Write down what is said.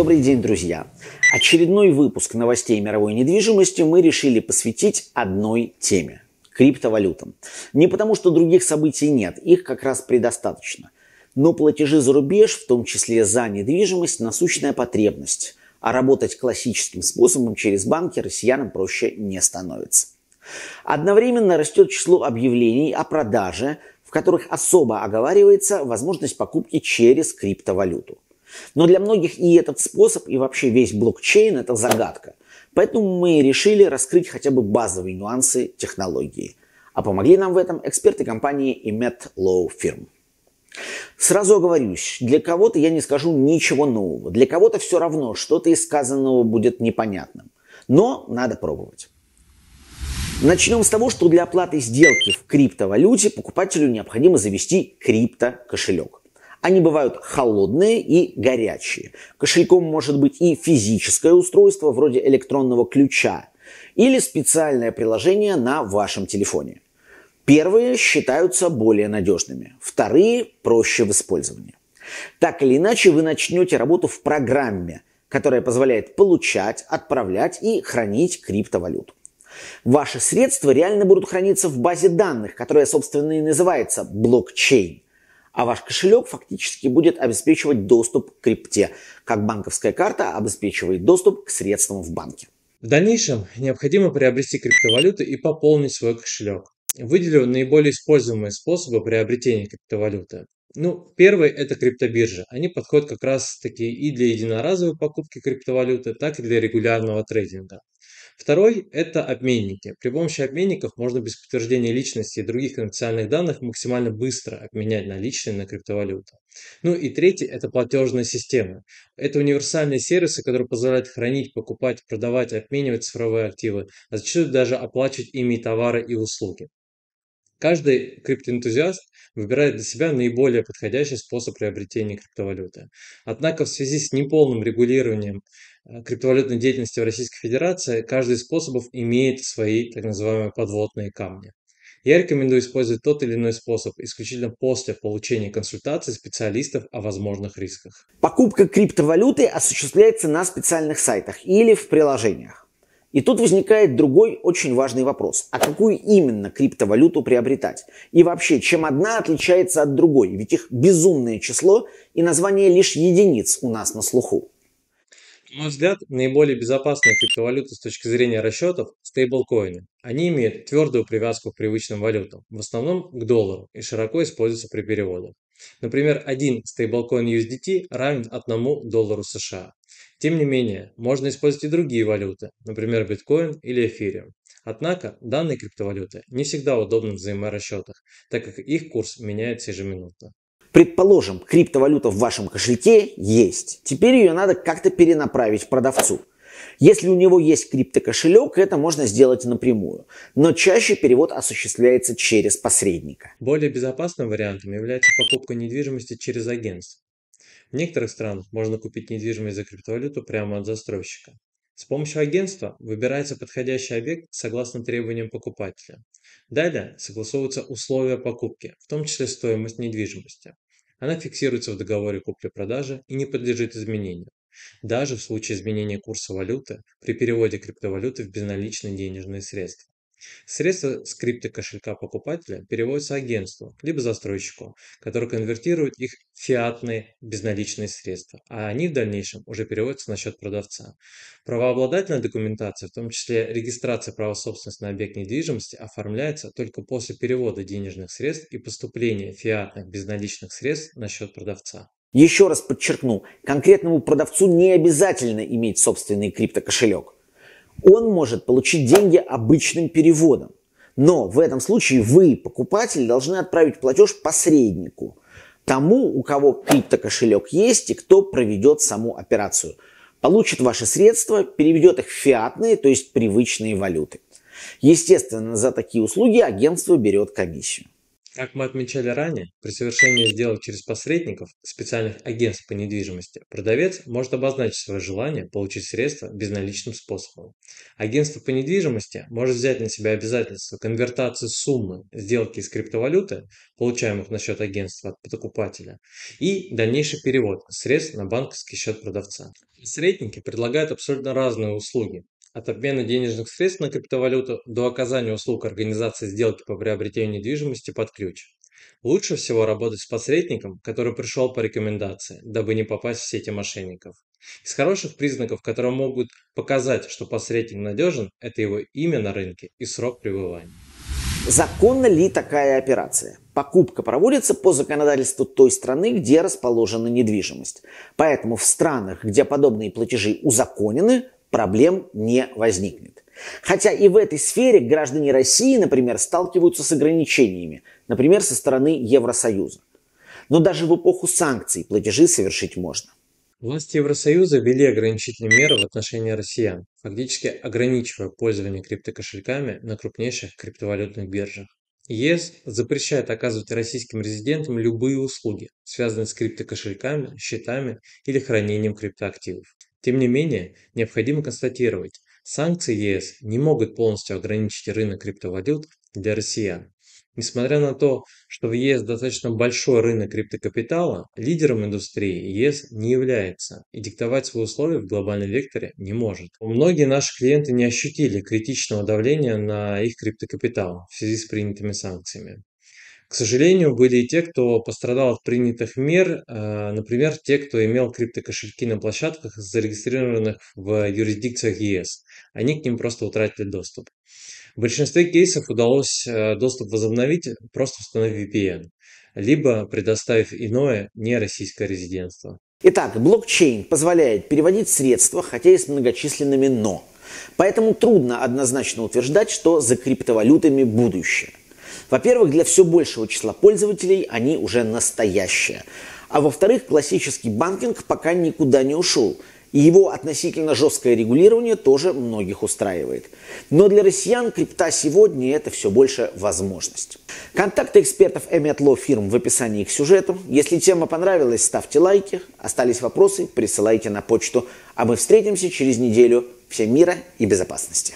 Добрый день, друзья! Очередной выпуск новостей мировой недвижимости мы решили посвятить одной теме – криптовалютам. Не потому, что других событий нет, их как раз предостаточно. Но платежи за рубеж, в том числе за недвижимость, насущная потребность. А работать классическим способом через банки россиянам проще не становится. Одновременно растет число объявлений о продаже, в которых особо оговаривается возможность покупки через криптовалюту – но для многих и этот способ, и вообще весь блокчейн – это загадка. Поэтому мы решили раскрыть хотя бы базовые нюансы технологии. А помогли нам в этом эксперты компании Emmet Law Firm. Сразу оговорюсь, для кого-то я не скажу ничего нового. Для кого-то все равно, что-то из сказанного будет непонятным. Но надо пробовать. Начнем с того, что для оплаты сделки в криптовалюте покупателю необходимо завести крипто кошелек. Они бывают холодные и горячие. Кошельком может быть и физическое устройство, вроде электронного ключа, или специальное приложение на вашем телефоне. Первые считаются более надежными, вторые проще в использовании. Так или иначе, вы начнете работу в программе, которая позволяет получать, отправлять и хранить криптовалюту. Ваши средства реально будут храниться в базе данных, которая, собственно, и называется блокчейн а ваш кошелек фактически будет обеспечивать доступ к крипте, как банковская карта обеспечивает доступ к средствам в банке. В дальнейшем необходимо приобрести криптовалюту и пополнить свой кошелек. Выделю наиболее используемые способы приобретения криптовалюты. Ну, первый это криптобиржи. Они подходят как раз таки и для единоразовой покупки криптовалюты, так и для регулярного трейдинга. Второй – это обменники. При помощи обменников можно без подтверждения личности и других конфиденциальных данных максимально быстро обменять наличные на криптовалюту. Ну и третий – это платежные системы. Это универсальные сервисы, которые позволяют хранить, покупать, продавать, обменивать цифровые активы, а зачастую даже оплачивать ими товары и услуги. Каждый криптоэнтузиаст выбирает для себя наиболее подходящий способ приобретения криптовалюты. Однако в связи с неполным регулированием э, криптовалютной деятельности в Российской Федерации, каждый из способов имеет свои так называемые подводные камни. Я рекомендую использовать тот или иной способ исключительно после получения консультации специалистов о возможных рисках. Покупка криптовалюты осуществляется на специальных сайтах или в приложениях. И тут возникает другой очень важный вопрос. А какую именно криптовалюту приобретать? И вообще, чем одна отличается от другой? Ведь их безумное число и название лишь единиц у нас на слуху. На мой взгляд, наиболее безопасная криптовалюта с точки зрения расчетов – стейблкоины. Они имеют твердую привязку к привычным валютам, в основном к доллару, и широко используются при переводах. Например, один стейблкоин USDT равен 1 доллару США. Тем не менее, можно использовать и другие валюты, например, биткоин или эфириум. Однако данные криптовалюты не всегда удобны в взаиморасчетах, так как их курс меняется ежеминутно. Предположим, криптовалюта в вашем кошельке есть. Теперь ее надо как-то перенаправить продавцу. Если у него есть криптокошелек, это можно сделать напрямую. Но чаще перевод осуществляется через посредника. Более безопасным вариантом является покупка недвижимости через агентство. В некоторых странах можно купить недвижимость за криптовалюту прямо от застройщика. С помощью агентства выбирается подходящий объект согласно требованиям покупателя. Далее согласовываются условия покупки, в том числе стоимость недвижимости. Она фиксируется в договоре купли-продажи и не подлежит изменению даже в случае изменения курса валюты при переводе криптовалюты в безналичные денежные средства. Средства с криптокошелька покупателя переводятся агентству, либо застройщику, который конвертирует их в фиатные безналичные средства, а они в дальнейшем уже переводятся на счет продавца. Правообладательная документация, в том числе регистрация права собственности на объект недвижимости, оформляется только после перевода денежных средств и поступления фиатных безналичных средств на счет продавца. Еще раз подчеркну, конкретному продавцу не обязательно иметь собственный криптокошелек. Он может получить деньги обычным переводом. Но в этом случае вы, покупатель, должны отправить платеж посреднику, тому, у кого криптокошелек есть и кто проведет саму операцию. Получит ваши средства, переведет их в фиатные, то есть привычные валюты. Естественно, за такие услуги агентство берет комиссию. Как мы отмечали ранее, при совершении сделок через посредников, специальных агентств по недвижимости, продавец может обозначить свое желание получить средства безналичным способом. Агентство по недвижимости может взять на себя обязательство конвертации суммы сделки из криптовалюты, получаемых на счет агентства от покупателя, и дальнейший перевод средств на банковский счет продавца. Посредники предлагают абсолютно разные услуги, от обмена денежных средств на криптовалюту до оказания услуг организации сделки по приобретению недвижимости под ключ. Лучше всего работать с посредником, который пришел по рекомендации, дабы не попасть в сети мошенников. Из хороших признаков, которые могут показать, что посредник надежен, это его имя на рынке и срок пребывания. Законна ли такая операция? Покупка проводится по законодательству той страны, где расположена недвижимость. Поэтому в странах, где подобные платежи узаконены, проблем не возникнет. Хотя и в этой сфере граждане России, например, сталкиваются с ограничениями, например, со стороны Евросоюза. Но даже в эпоху санкций платежи совершить можно. Власти Евросоюза ввели ограничительные меры в отношении россиян, фактически ограничивая пользование криптокошельками на крупнейших криптовалютных биржах. ЕС запрещает оказывать российским резидентам любые услуги, связанные с криптокошельками, счетами или хранением криптоактивов. Тем не менее, необходимо констатировать, санкции ЕС не могут полностью ограничить рынок криптовалют для россиян. Несмотря на то, что в ЕС достаточно большой рынок криптокапитала, лидером индустрии ЕС не является и диктовать свои условия в глобальном векторе не может. Многие наши клиенты не ощутили критичного давления на их криптокапитал в связи с принятыми санкциями. К сожалению, были и те, кто пострадал от принятых мер, э, например, те, кто имел криптокошельки на площадках, зарегистрированных в юрисдикциях ЕС. Они к ним просто утратили доступ. В большинстве кейсов удалось э, доступ возобновить, просто установив VPN, либо предоставив иное нероссийское резидентство. Итак, блокчейн позволяет переводить средства, хотя и с многочисленными «но». Поэтому трудно однозначно утверждать, что за криптовалютами будущее. Во-первых, для все большего числа пользователей они уже настоящие. А во-вторых, классический банкинг пока никуда не ушел. И его относительно жесткое регулирование тоже многих устраивает. Но для россиян крипта сегодня это все больше возможность. Контакты экспертов Эммет Ло фирм в описании к сюжету. Если тема понравилась, ставьте лайки. Остались вопросы, присылайте на почту. А мы встретимся через неделю. Всем мира и безопасности.